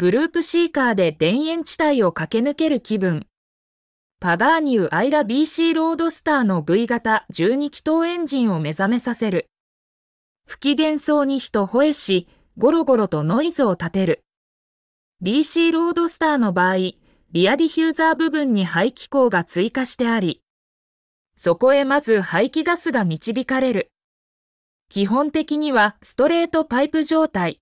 グループシーカーで田園地帯を駆け抜ける気分。パバーニュアイラ BC ロードスターの V 型12気筒エンジンを目覚めさせる。不機嫌そうに人吠えし、ゴロゴロとノイズを立てる。BC ロードスターの場合、リアディヒューザー部分に排気口が追加してあり、そこへまず排気ガスが導かれる。基本的にはストレートパイプ状態。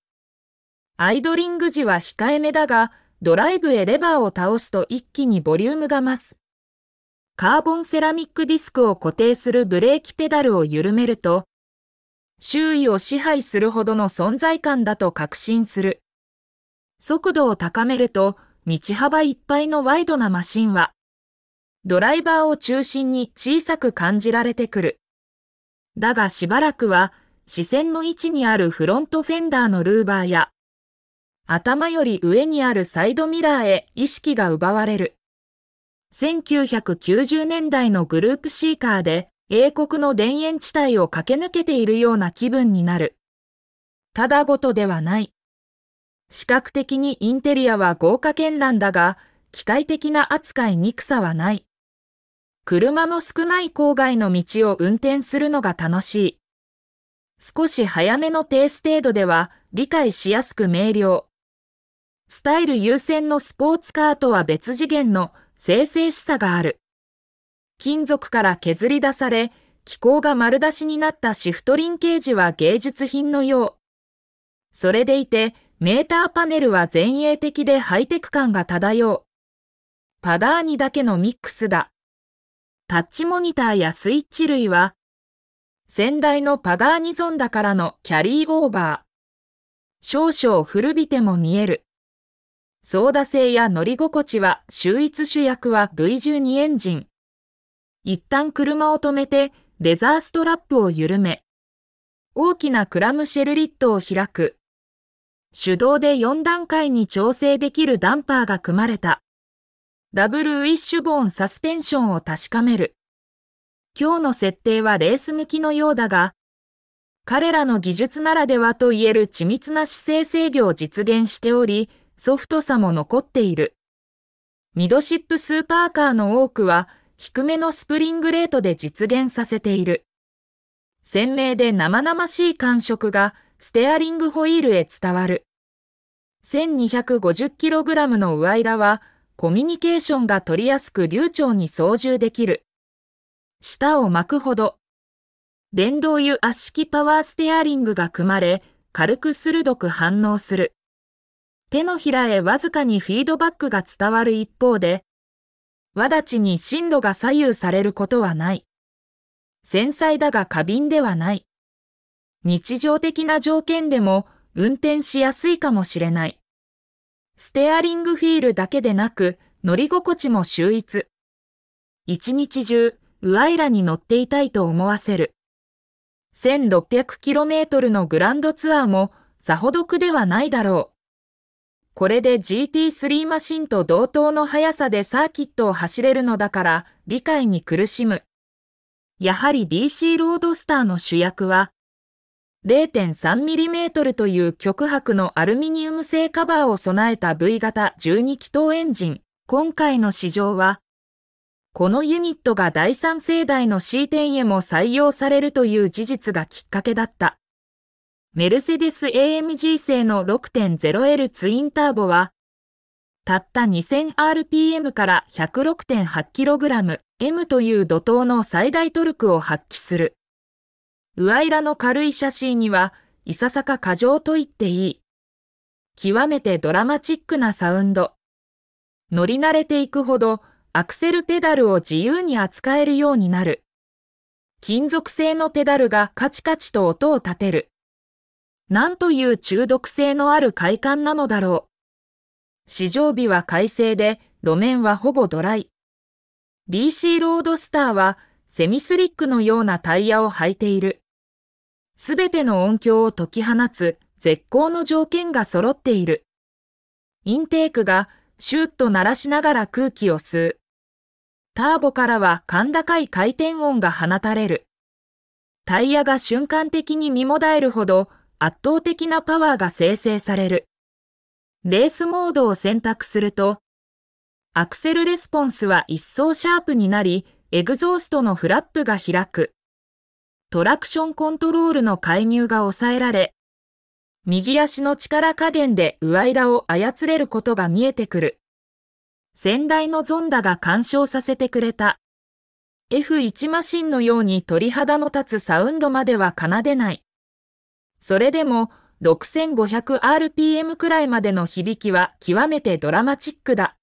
アイドリング時は控えめだが、ドライブへレバーを倒すと一気にボリュームが増す。カーボンセラミックディスクを固定するブレーキペダルを緩めると、周囲を支配するほどの存在感だと確信する。速度を高めると、道幅いっぱいのワイドなマシンは、ドライバーを中心に小さく感じられてくる。だがしばらくは、視線の位置にあるフロントフェンダーのルーバーや、頭より上にあるサイドミラーへ意識が奪われる。1990年代のグループシーカーで英国の田園地帯を駆け抜けているような気分になる。ただごとではない。視覚的にインテリアは豪華絢爛だが、機械的な扱いにくさはない。車の少ない郊外の道を運転するのが楽しい。少し早めのペース程度では理解しやすく明瞭。スタイル優先のスポーツカーとは別次元の生成しさがある。金属から削り出され、気候が丸出しになったシフトリンケージは芸術品のよう。それでいて、メーターパネルは前衛的でハイテク感が漂う。パダーニだけのミックスだ。タッチモニターやスイッチ類は、先代のパダーニゾンだからのキャリーオーバー。少々古びても見える。操舵性や乗り心地は秀逸主役は V12 エンジン。一旦車を止めてレザーストラップを緩め、大きなクラムシェルリットを開く。手動で4段階に調整できるダンパーが組まれた。ダブルウィッシュボーンサスペンションを確かめる。今日の設定はレース向きのようだが、彼らの技術ならではといえる緻密な姿勢制御を実現しており、ソフトさも残っている。ミドシップスーパーカーの多くは低めのスプリングレートで実現させている。鮮明で生々しい感触がステアリングホイールへ伝わる。1250kg の上イラはコミュニケーションが取りやすく流暢に操縦できる。舌を巻くほど。電動油圧式パワーステアリングが組まれ、軽く鋭く反応する。手のひらへわずかにフィードバックが伝わる一方で、わだちに進路が左右されることはない。繊細だが過敏ではない。日常的な条件でも運転しやすいかもしれない。ステアリングフィールだけでなく乗り心地も秀逸。一日中、ウアイラに乗っていたいと思わせる。1600km のグランドツアーもさほど苦ではないだろう。これで GT3 マシンと同等の速さでサーキットを走れるのだから理解に苦しむ。やはり DC ロードスターの主役は 0.3mm という極薄のアルミニウム製カバーを備えた V 型12気筒エンジン。今回の市場はこのユニットが第3世代の C10 へも採用されるという事実がきっかけだった。メルセデス AMG 製の 6.0L ツインターボは、たった 2000rpm から 106.8kg M という怒涛の最大トルクを発揮する。上イラの軽いシーには、いささか過剰と言っていい。極めてドラマチックなサウンド。乗り慣れていくほど、アクセルペダルを自由に扱えるようになる。金属製のペダルがカチカチと音を立てる。なんという中毒性のある快感なのだろう。試乗日は快晴で、路面はほぼドライ。BC ロードスターは、セミスリックのようなタイヤを履いている。すべての音響を解き放つ絶好の条件が揃っている。インテークがシューッと鳴らしながら空気を吸う。ターボからは甲高い回転音が放たれる。タイヤが瞬間的に身もだえるほど圧倒的なパワーが生成される。レースモードを選択すると、アクセルレスポンスは一層シャープになり、エグゾーストのフラップが開く。トラクションコントロールの介入が抑えられ、右足の力加減で上枝を操れることが見えてくる。先代のゾンダが干渉させてくれた。F1 マシンのように鳥肌の立つサウンドまでは奏でない。それでも 6500rpm くらいまでの響きは極めてドラマチックだ。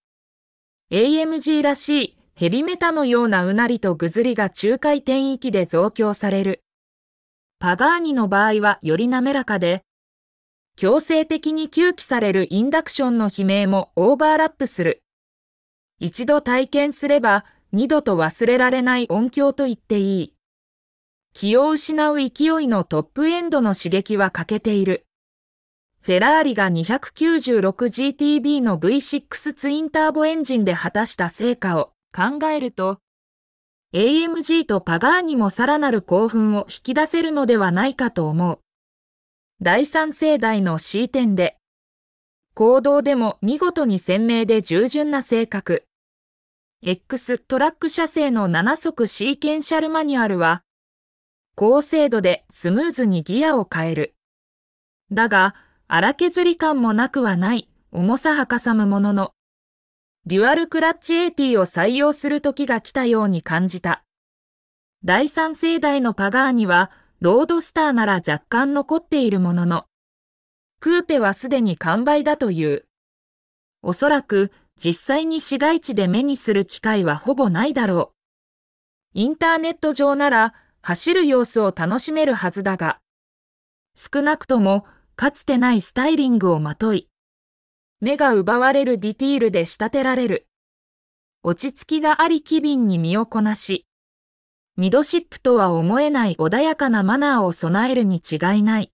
AMG らしいヘビメタのようなうなりとぐずりが中回転域で増強される。パガーニの場合はより滑らかで、強制的に吸気されるインダクションの悲鳴もオーバーラップする。一度体験すれば二度と忘れられない音響と言っていい。気を失う勢いのトップエンドの刺激は欠けている。フェラーリが 296GTB の V6 ツインターボエンジンで果たした成果を考えると、AMG とパガーニもさらなる興奮を引き出せるのではないかと思う。第三世代の C 点で、行動でも見事に鮮明で従順な性格。X トラック車製の7速シーケンシャルマニュアルは、高精度でスムーズにギアを変える。だが、荒削り感もなくはない、重さはかさむものの、デュアルクラッチ AT を採用する時が来たように感じた。第三世代のパガーニは、ロードスターなら若干残っているものの、クーペはすでに完売だという。おそらく、実際に市街地で目にする機会はほぼないだろう。インターネット上なら、走る様子を楽しめるはずだが、少なくともかつてないスタイリングをまとい、目が奪われるディティールで仕立てられる。落ち着きがあり機敏に身をこなし、ミドシップとは思えない穏やかなマナーを備えるに違いない。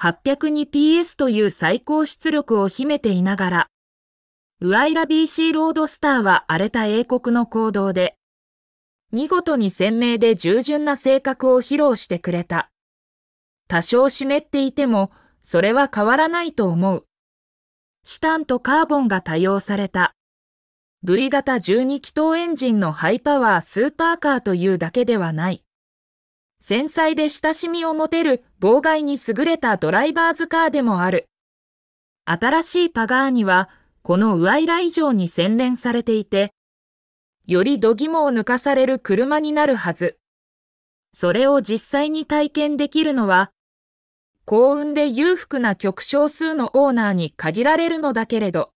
802PS という最高出力を秘めていながら、ウアイラ BC ロードスターは荒れた英国の行動で、見事に鮮明で従順な性格を披露してくれた。多少湿っていても、それは変わらないと思う。チタンとカーボンが多用された。V 型12気筒エンジンのハイパワースーパーカーというだけではない。繊細で親しみを持てる妨害に優れたドライバーズカーでもある。新しいパガーニは、このウアイラ以上に洗練されていて、より度肝を抜かされる車になるはず。それを実際に体験できるのは、幸運で裕福な極少数のオーナーに限られるのだけれど、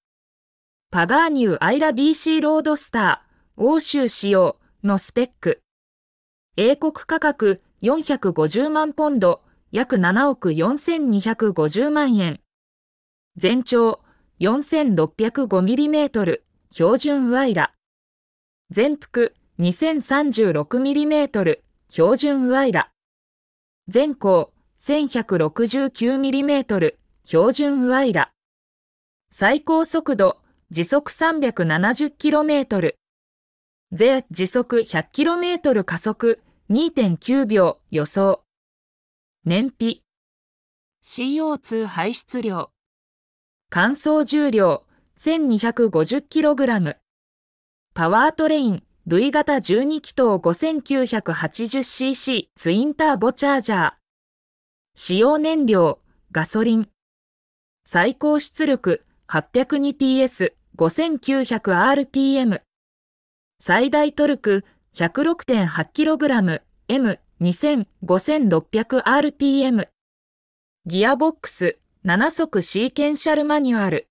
パガーニューアイラ BC ロードスター、欧州仕様のスペック。英国価格450万ポンド、約7億4250万円。全長4 6 0 5トル、標準ワイラ。全幅 2036mm 標準上イラ。全高 1169mm 標準上イラ。最高速度時速 370km。全時速 100km 加速2.9秒予想。燃費。CO2 排出量。乾燥重量 1250kg。パワートレイン V 型12気筒 5980cc ツインターボチャージャー。使用燃料、ガソリン。最高出力 802PS、5900rpm。最大トルク 106.8kg、M2000、5600rpm。ギアボックス、7速シーケンシャルマニュアル。